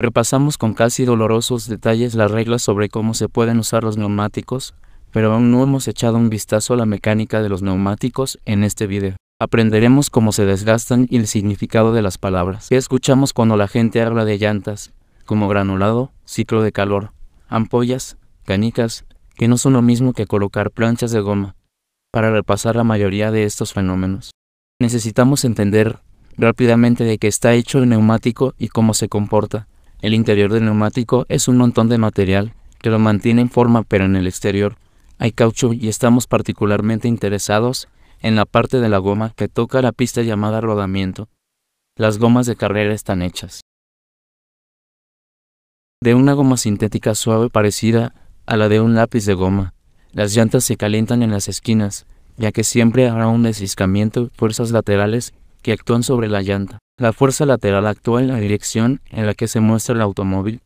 Repasamos con casi dolorosos detalles las reglas sobre cómo se pueden usar los neumáticos, pero aún no hemos echado un vistazo a la mecánica de los neumáticos en este video. Aprenderemos cómo se desgastan y el significado de las palabras. ¿Qué escuchamos cuando la gente habla de llantas? Como granulado, ciclo de calor, ampollas, canicas, que no son lo mismo que colocar planchas de goma. Para repasar la mayoría de estos fenómenos, necesitamos entender rápidamente de qué está hecho el neumático y cómo se comporta el interior del neumático es un montón de material que lo mantiene en forma, pero en el exterior hay caucho y estamos particularmente interesados en la parte de la goma que toca la pista llamada rodamiento. Las gomas de carrera están hechas de una goma sintética suave parecida a la de un lápiz de goma. Las llantas se calientan en las esquinas, ya que siempre habrá un deslizamiento y fuerzas laterales que actúan sobre la llanta. La fuerza lateral actúa en la dirección en la que se muestra el automóvil.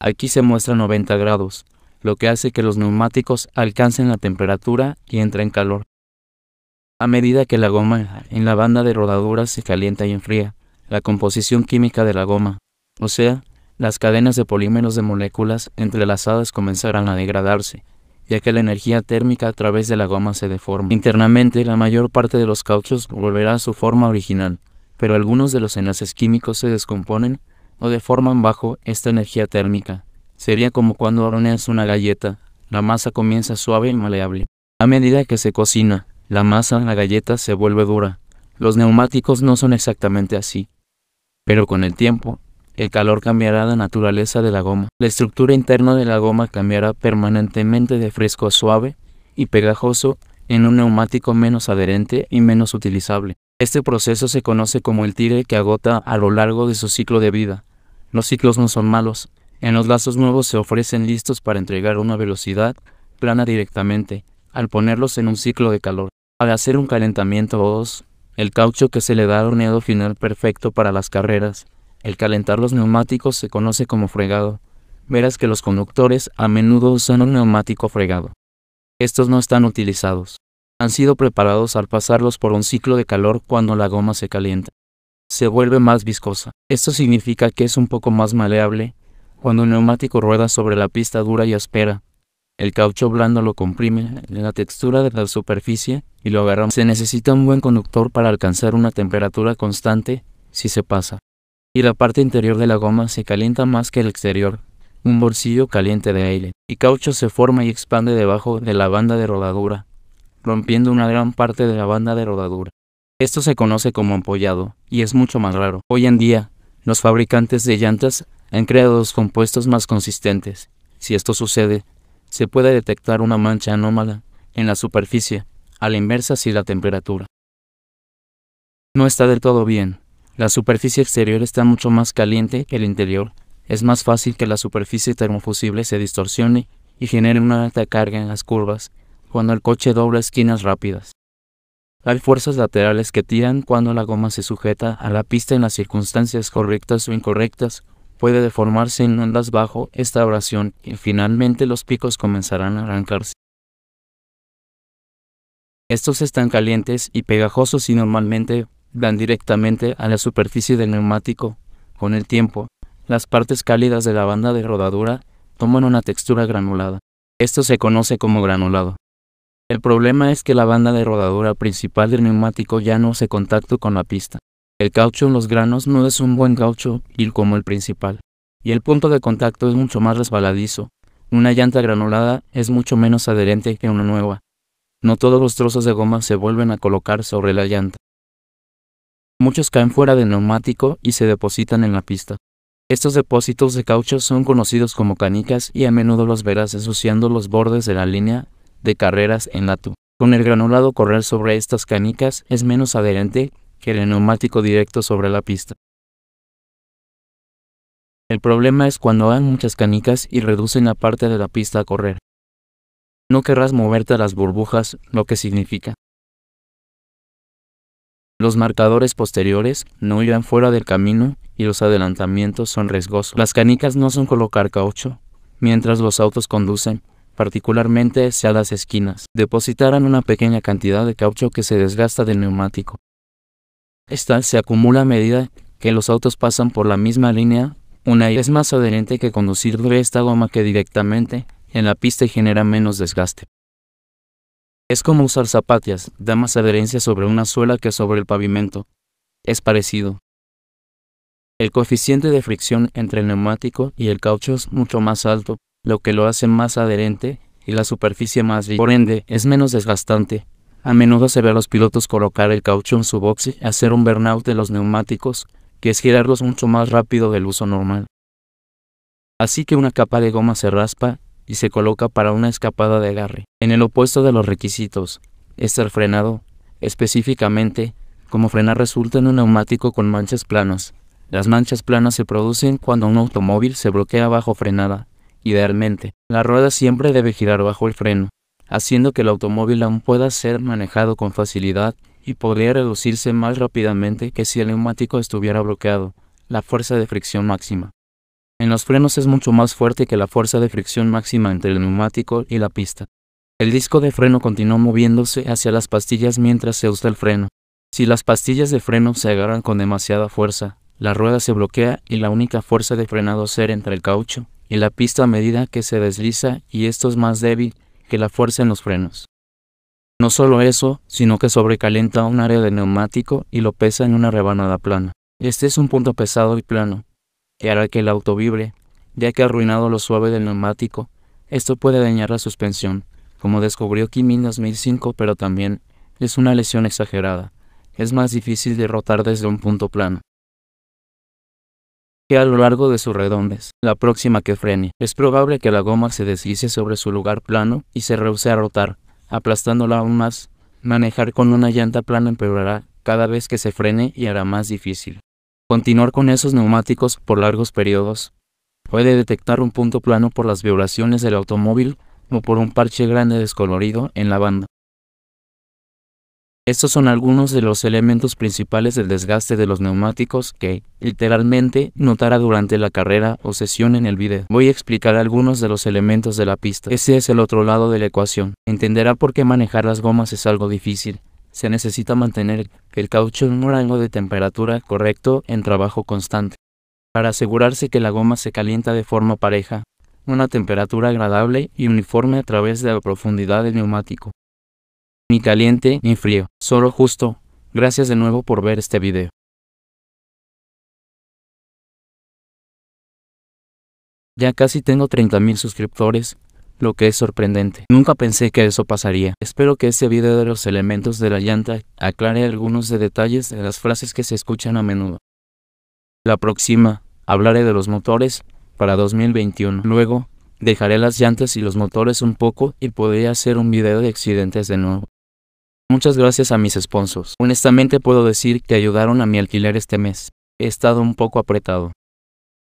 Aquí se muestra 90 grados, lo que hace que los neumáticos alcancen la temperatura y entren calor. A medida que la goma en la banda de rodadura se calienta y enfría, la composición química de la goma, o sea, las cadenas de polímeros de moléculas entrelazadas comenzarán a degradarse, ya que la energía térmica a través de la goma se deforma. Internamente, la mayor parte de los cauchos volverá a su forma original, pero algunos de los enlaces químicos se descomponen o deforman bajo esta energía térmica. Sería como cuando horneas una galleta, la masa comienza suave y maleable. A medida que se cocina, la masa en la galleta se vuelve dura. Los neumáticos no son exactamente así. Pero con el tiempo, el calor cambiará la naturaleza de la goma. La estructura interna de la goma cambiará permanentemente de fresco a suave y pegajoso en un neumático menos adherente y menos utilizable. Este proceso se conoce como el tire que agota a lo largo de su ciclo de vida. Los ciclos no son malos. En los lazos nuevos se ofrecen listos para entregar una velocidad plana directamente, al ponerlos en un ciclo de calor. Al hacer un calentamiento o dos, el caucho que se le da un horneado final perfecto para las carreras, el calentar los neumáticos se conoce como fregado. Verás que los conductores a menudo usan un neumático fregado. Estos no están utilizados han sido preparados al pasarlos por un ciclo de calor cuando la goma se calienta. Se vuelve más viscosa. Esto significa que es un poco más maleable cuando un neumático rueda sobre la pista dura y aspera. El caucho blando lo comprime en la textura de la superficie y lo agarra. Se necesita un buen conductor para alcanzar una temperatura constante si se pasa. Y la parte interior de la goma se calienta más que el exterior. Un bolsillo caliente de aire y caucho se forma y expande debajo de la banda de rodadura rompiendo una gran parte de la banda de rodadura. Esto se conoce como ampollado y es mucho más raro. Hoy en día, los fabricantes de llantas han creado los compuestos más consistentes. Si esto sucede, se puede detectar una mancha anómala en la superficie, a la inversa si la temperatura no está del todo bien. La superficie exterior está mucho más caliente que el interior. Es más fácil que la superficie termofusible se distorsione y genere una alta carga en las curvas cuando el coche dobla esquinas rápidas. Hay fuerzas laterales que tiran cuando la goma se sujeta a la pista en las circunstancias correctas o incorrectas, puede deformarse en ondas bajo esta abrasión y finalmente los picos comenzarán a arrancarse. Estos están calientes y pegajosos y normalmente dan directamente a la superficie del neumático. Con el tiempo, las partes cálidas de la banda de rodadura toman una textura granulada. Esto se conoce como granulado. El problema es que la banda de rodadura principal del neumático ya no hace contacto con la pista. El caucho en los granos no es un buen caucho y como el principal. Y el punto de contacto es mucho más resbaladizo. Una llanta granulada es mucho menos adherente que una nueva. No todos los trozos de goma se vuelven a colocar sobre la llanta. Muchos caen fuera del neumático y se depositan en la pista. Estos depósitos de caucho son conocidos como canicas y a menudo los verás ensuciando los bordes de la línea de carreras en lato. Con el granulado correr sobre estas canicas es menos adherente que el neumático directo sobre la pista. El problema es cuando hay muchas canicas y reducen la parte de la pista a correr. No querrás moverte a las burbujas, lo que significa. Los marcadores posteriores no irán fuera del camino y los adelantamientos son riesgosos. Las canicas no son colocar caucho, mientras los autos conducen, particularmente hacia las esquinas, depositarán una pequeña cantidad de caucho que se desgasta del neumático. Esta se acumula a medida que los autos pasan por la misma línea, una y es más adherente que conducir de esta goma que directamente en la pista y genera menos desgaste. Es como usar zapatillas, da más adherencia sobre una suela que sobre el pavimento. Es parecido. El coeficiente de fricción entre el neumático y el caucho es mucho más alto, lo que lo hace más adherente y la superficie más lisa. Por ende, es menos desgastante. A menudo se ve a los pilotos colocar el caucho en su boxe y hacer un burnout de los neumáticos, que es girarlos mucho más rápido del uso normal. Así que una capa de goma se raspa y se coloca para una escapada de agarre. En el opuesto de los requisitos, es el frenado, específicamente, como frenar resulta en un neumático con manchas planas. Las manchas planas se producen cuando un automóvil se bloquea bajo frenada, Idealmente, la rueda siempre debe girar bajo el freno, haciendo que el automóvil aún pueda ser manejado con facilidad y podría reducirse más rápidamente que si el neumático estuviera bloqueado, la fuerza de fricción máxima. En los frenos es mucho más fuerte que la fuerza de fricción máxima entre el neumático y la pista. El disco de freno continúa moviéndose hacia las pastillas mientras se usa el freno. Si las pastillas de freno se agarran con demasiada fuerza, la rueda se bloquea y la única fuerza de frenado será entre el caucho y la pista a medida que se desliza y esto es más débil que la fuerza en los frenos. No solo eso, sino que sobrecalienta un área de neumático y lo pesa en una rebanada plana. Este es un punto pesado y plano, que hará que el auto vibre, ya que ha arruinado lo suave del neumático. Esto puede dañar la suspensión, como descubrió Kimi en 2005, pero también es una lesión exagerada. Es más difícil derrotar desde un punto plano que a lo largo de sus redondes. La próxima que frene, es probable que la goma se deslice sobre su lugar plano y se rehúse a rotar, aplastándola aún más. Manejar con una llanta plana empeorará cada vez que se frene y hará más difícil. Continuar con esos neumáticos por largos periodos. Puede detectar un punto plano por las vibraciones del automóvil o por un parche grande descolorido en la banda. Estos son algunos de los elementos principales del desgaste de los neumáticos que, literalmente, notará durante la carrera o sesión en el video. Voy a explicar algunos de los elementos de la pista. Ese es el otro lado de la ecuación. Entenderá por qué manejar las gomas es algo difícil. Se necesita mantener el caucho en un rango de temperatura correcto en trabajo constante. Para asegurarse que la goma se calienta de forma pareja, una temperatura agradable y uniforme a través de la profundidad del neumático ni caliente ni frío, solo justo. Gracias de nuevo por ver este video. Ya casi tengo 30.000 suscriptores, lo que es sorprendente. Nunca pensé que eso pasaría. Espero que este video de los elementos de la llanta aclare algunos de detalles de las frases que se escuchan a menudo. La próxima, hablaré de los motores para 2021. Luego, dejaré las llantas y los motores un poco y podría hacer un video de accidentes de nuevo. Muchas gracias a mis sponsors. Honestamente puedo decir que ayudaron a mi alquiler este mes. He estado un poco apretado.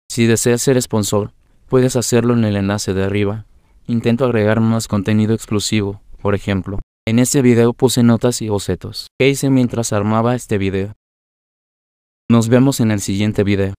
Si deseas ser sponsor, puedes hacerlo en el enlace de arriba. Intento agregar más contenido exclusivo, por ejemplo. En este video puse notas y bocetos que hice mientras armaba este video. Nos vemos en el siguiente video.